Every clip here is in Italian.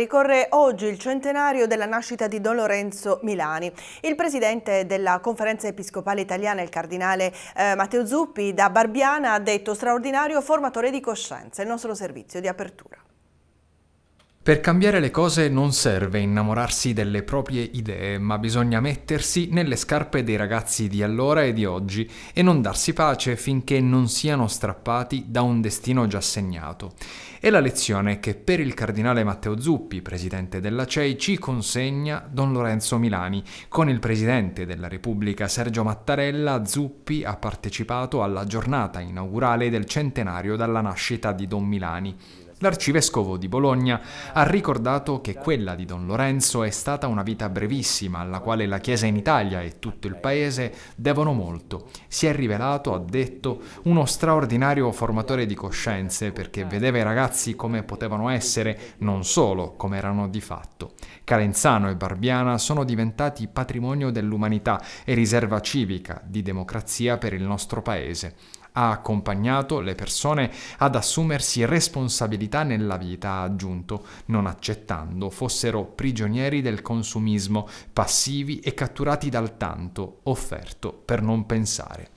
Ricorre oggi il centenario della nascita di Don Lorenzo Milani. Il presidente della Conferenza Episcopale Italiana, il cardinale eh, Matteo Zuppi, da Barbiana ha detto straordinario formatore di coscienza, il nostro servizio di apertura. Per cambiare le cose non serve innamorarsi delle proprie idee, ma bisogna mettersi nelle scarpe dei ragazzi di allora e di oggi e non darsi pace finché non siano strappati da un destino già segnato. È la lezione che per il cardinale Matteo Zuppi, presidente della CEI, ci consegna Don Lorenzo Milani. Con il presidente della Repubblica Sergio Mattarella, Zuppi ha partecipato alla giornata inaugurale del centenario dalla nascita di Don Milani. L'arcivescovo di Bologna ha ricordato che quella di Don Lorenzo è stata una vita brevissima alla quale la Chiesa in Italia e tutto il Paese devono molto. Si è rivelato, ha detto, uno straordinario formatore di coscienze perché vedeva i ragazzi come potevano essere, non solo come erano di fatto. Calenzano e Barbiana sono diventati patrimonio dell'umanità e riserva civica di democrazia per il nostro Paese ha accompagnato le persone ad assumersi responsabilità nella vita, ha aggiunto, non accettando fossero prigionieri del consumismo, passivi e catturati dal tanto offerto per non pensare.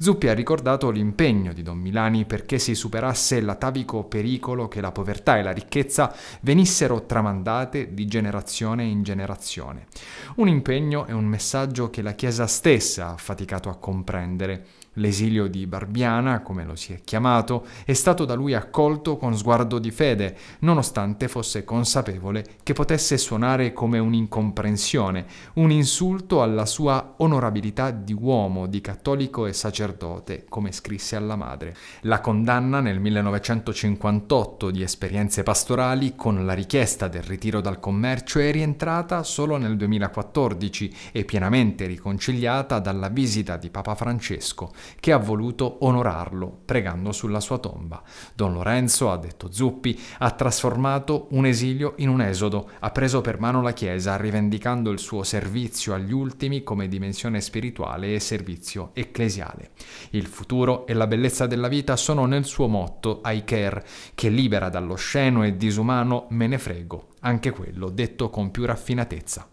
Zuppi ha ricordato l'impegno di Don Milani perché si superasse l'atavico pericolo che la povertà e la ricchezza venissero tramandate di generazione in generazione. Un impegno e un messaggio che la Chiesa stessa ha faticato a comprendere L'esilio di Barbiana, come lo si è chiamato, è stato da lui accolto con sguardo di fede, nonostante fosse consapevole che potesse suonare come un'incomprensione, un insulto alla sua onorabilità di uomo, di cattolico e sacerdote, come scrisse alla madre. La condanna nel 1958 di esperienze pastorali con la richiesta del ritiro dal commercio è rientrata solo nel 2014 e pienamente riconciliata dalla visita di Papa Francesco che ha voluto onorarlo pregando sulla sua tomba. Don Lorenzo, ha detto Zuppi, ha trasformato un esilio in un esodo, ha preso per mano la Chiesa, rivendicando il suo servizio agli ultimi come dimensione spirituale e servizio ecclesiale. Il futuro e la bellezza della vita sono nel suo motto I care, che libera dallo sceno e disumano me ne frego, anche quello detto con più raffinatezza.